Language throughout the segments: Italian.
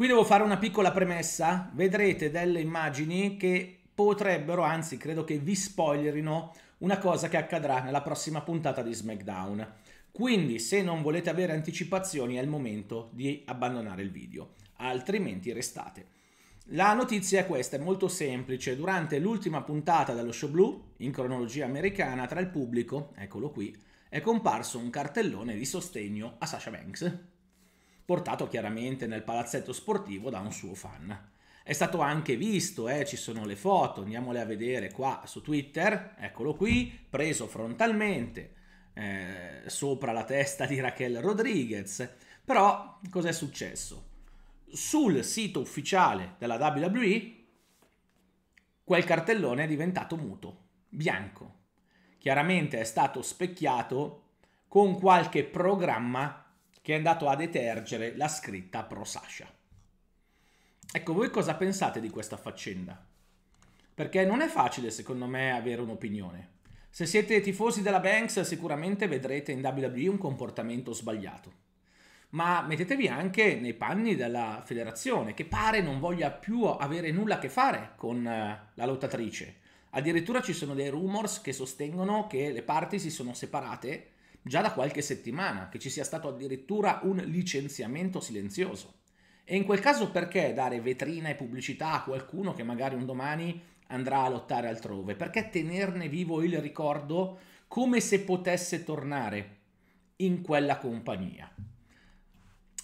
Qui devo fare una piccola premessa, vedrete delle immagini che potrebbero, anzi credo che vi spoilerino una cosa che accadrà nella prossima puntata di SmackDown. Quindi se non volete avere anticipazioni è il momento di abbandonare il video, altrimenti restate. La notizia è questa, è molto semplice. Durante l'ultima puntata dello show blu, in cronologia americana, tra il pubblico, eccolo qui, è comparso un cartellone di sostegno a Sasha Banks portato chiaramente nel palazzetto sportivo da un suo fan. È stato anche visto, eh, ci sono le foto, andiamole a vedere qua su Twitter, eccolo qui, preso frontalmente eh, sopra la testa di Raquel Rodriguez. Però cos'è successo? Sul sito ufficiale della WWE quel cartellone è diventato muto, bianco. Chiaramente è stato specchiato con qualche programma che è andato a detergere la scritta pro Sasha. Ecco, voi cosa pensate di questa faccenda? Perché non è facile, secondo me, avere un'opinione. Se siete tifosi della Banks, sicuramente vedrete in WWE un comportamento sbagliato. Ma mettetevi anche nei panni della federazione, che pare non voglia più avere nulla a che fare con eh, la lottatrice. Addirittura ci sono dei rumors che sostengono che le parti si sono separate già da qualche settimana che ci sia stato addirittura un licenziamento silenzioso. E in quel caso perché dare vetrina e pubblicità a qualcuno che magari un domani andrà a lottare altrove? Perché tenerne vivo il ricordo come se potesse tornare in quella compagnia?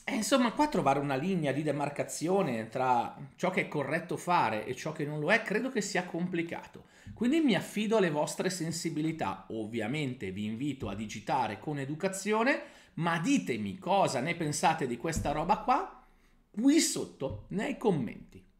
E eh, insomma, qua trovare una linea di demarcazione tra ciò che è corretto fare e ciò che non lo è, credo che sia complicato. Quindi mi affido alle vostre sensibilità. Ovviamente vi invito a digitare con educazione, ma ditemi cosa ne pensate di questa roba qua qui sotto nei commenti.